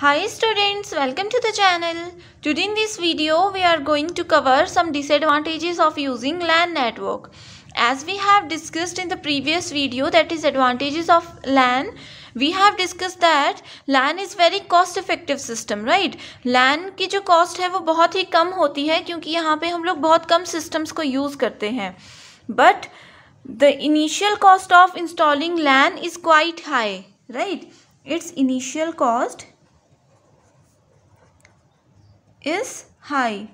Hi students, welcome to the channel. Today in this video, we are going to cover some disadvantages of using LAN network. As we have discussed in the previous video that is advantages of LAN, we have discussed that LAN is very cost effective system, right? LAN की जो cost है वो बहुत ही कम होती है क्योंकि यहाँ पे हम लोग बहुत कम systems को use करते हैं But the initial cost of installing LAN is quite high, right? Its initial cost is high.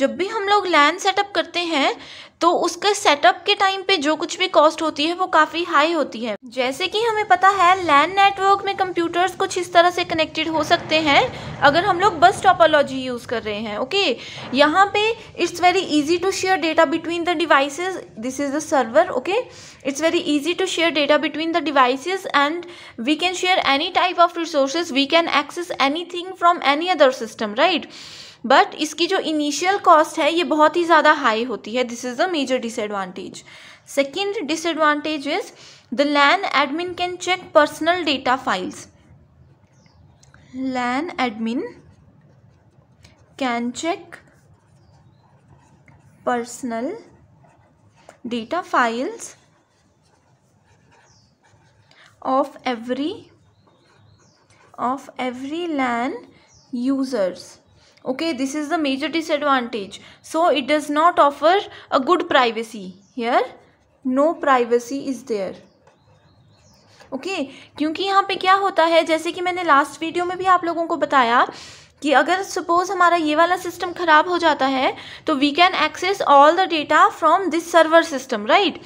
जब भी हम लोग लैंड सेटअप करते हैं तो उसके सेटअप के टाइम पे जो कुछ भी कॉस्ट होती है वो काफ़ी हाई होती है जैसे कि हमें पता है लैंड नेटवर्क में कंप्यूटर्स कुछ इस तरह से कनेक्टेड हो सकते हैं अगर हम लोग बस टॉपोलॉजी यूज़ कर रहे हैं ओके यहाँ पे it's very easy to share data between the devices this is the server okay it's very easy to share data between the device and we can share any type of resources we can access any thing from any other system right but इसकी जो initial cost है ये बहुत ही ज़्यादा high होती है this is the major disadvantage second disadvantage is the LAN admin can check personal data files LAN admin can check personal data files of every of every LAN users okay this is the major disadvantage so it does not offer a good privacy here no privacy is there okay okay, क्योंकि यहाँ पे क्या होता है जैसे कि मैंने last video में भी आप लोगों को बताया कि अगर सपोज हमारा ये वाला सिस्टम ख़राब हो जाता है तो we can access all the data from this server system right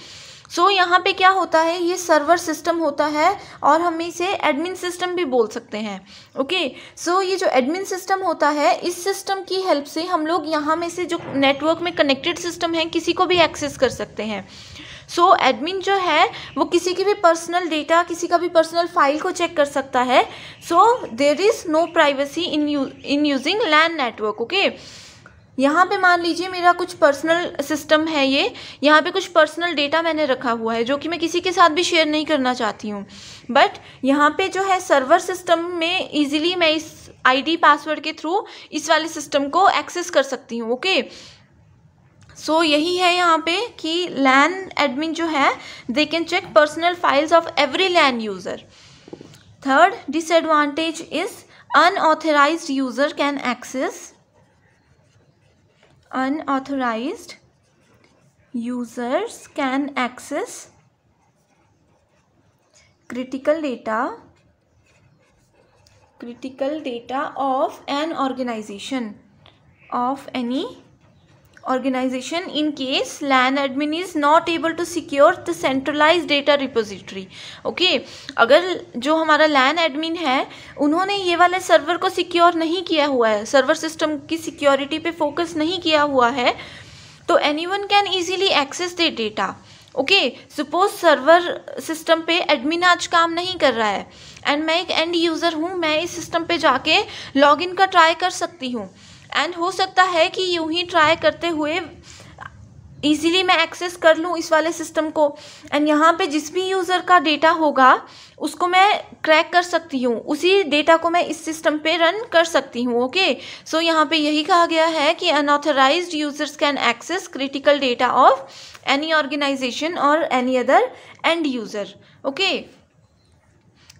so so, यहाँ पे क्या होता है ये सर्वर सिस्टम होता है और हम इसे एडमिन सिस्टम भी बोल सकते हैं ओके okay? सो so, ये जो एडमिन सिस्टम होता है इस सिस्टम की हेल्प से हम लोग यहाँ में से जो नेटवर्क में कनेक्टेड सिस्टम है किसी को भी एक्सेस कर सकते हैं सो so, एडमिन जो है वो किसी की भी पर्सनल डेटा किसी का भी पर्सनल फाइल को चेक कर सकता है so there is no privacy in in using land network okay यहाँ पे मान लीजिए मेरा कुछ पर्सनल सिस्टम है ये यहाँ पे कुछ पर्सनल डेटा मैंने रखा हुआ है जो कि मैं किसी के साथ भी शेयर नहीं करना चाहती हूँ बट यहाँ पे जो है सर्वर सिस्टम में इजीली मैं इस आईडी पासवर्ड के थ्रू इस वाले सिस्टम को एक्सेस कर सकती हूँ ओके सो so, यही है यहाँ पे कि लैन एडमिन जो है they can check personal files of every LAN user third disadvantage is unauthorised user can access unauthorized users can access critical data critical data of an organization of any organisation in case LAN admin is not able to secure the centralise data repository. Okay अगर जो हमारा LAN admin है उन्होंने ये वाले server को secure नहीं किया हुआ है सर्वर सिस्टम की सिक्योरिटी पे फोकस नहीं किया हुआ है तो anyone can easily access the data okay suppose server system पे एडमिन आज काम नहीं कर रहा है एंड मैं एक एंड यूज़र हूँ मैं इस सिस्टम पे जाके लॉग इन का ट्राई कर सकती हूँ एंड हो सकता है कि यूं ही ट्राई करते हुए ईजिली मैं एक्सेस कर लूँ इस वाले सिस्टम को एंड यहाँ पे जिस भी यूज़र का डेटा होगा उसको मैं क्रैक कर सकती हूँ उसी डेटा को मैं इस सिस्टम पे रन कर सकती हूँ ओके सो यहाँ पे यही कहा गया है कि unauthorised users can access critical data of any organisation और any other end user okay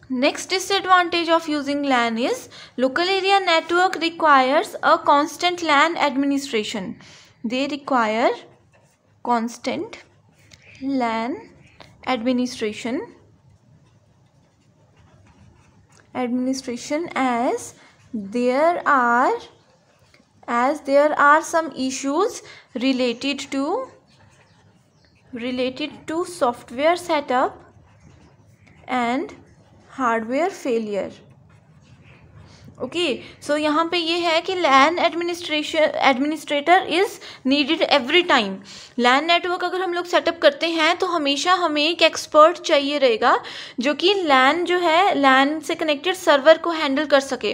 Next disadvantage of using LAN is local area network requires a constant LAN administration. They require constant LAN administration administration as there are as there are some issues related to related to software setup and hardware failure okay so यहाँ पे ये है कि LAN administration administrator is needed every time LAN network अगर हम लोग setup करते हैं तो हमेशा हमें एक एक्सपर्ट चाहिए रहेगा जो कि लैंड जो है लैंड से कनेक्टेड सर्वर को हैंडल कर सके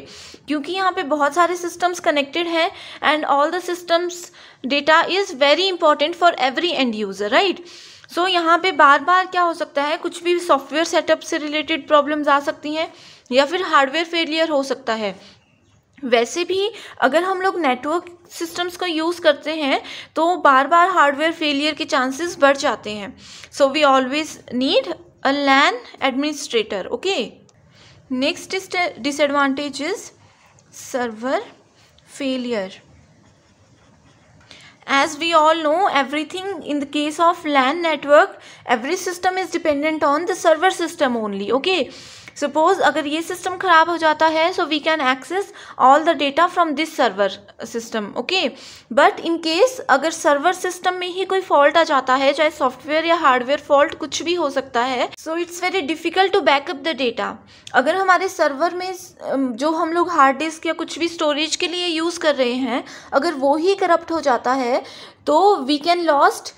क्योंकि यहाँ पे बहुत सारे सिस्टम्स कनेक्टेड हैं and all the systems data is very important for every end user right so यहाँ पे बार बार क्या हो सकता है कुछ भी सॉफ्टवेयर सेटअप से रिलेटेड प्रॉब्लम्स आ सकती हैं या फिर हार्डवेयर फेलियर हो सकता है वैसे भी अगर हम लोग नेटवर्क सिस्टम्स का यूज़ करते हैं तो बार बार हार्डवेयर फेलियर के चांसेस बढ़ जाते हैं so we always need a LAN administrator okay next disadvantage is server failure as we all know everything in the case of lan network every system is dependent on the server system only okay suppose अगर ये system ख़राब हो जाता है so we can access all the data from this server system okay but in case अगर server system में ही कोई फॉल्ट आ जाता है चाहे सॉफ्टवेयर या हार्डवेयर फॉल्ट कुछ भी हो सकता है so it's very difficult to backup the data अगर हमारे सर्वर में जो हम लोग हार्ड डिस्क या कुछ भी स्टोरेज के लिए यूज़ कर रहे हैं अगर वो ही करप्ट हो जाता है तो we can lost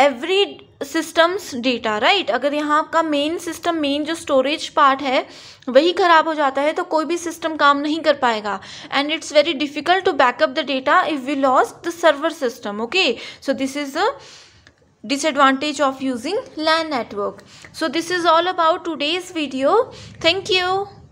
every systems data right अगर यहाँ आपका मेन सिस्टम मेन जो स्टोरेज पार्ट है वही ख़राब हो जाता है तो कोई भी सिस्टम काम नहीं कर पाएगा and it's very difficult to backup the data if we loss the server system okay so this is the of using land network so this is all about about today's video thank you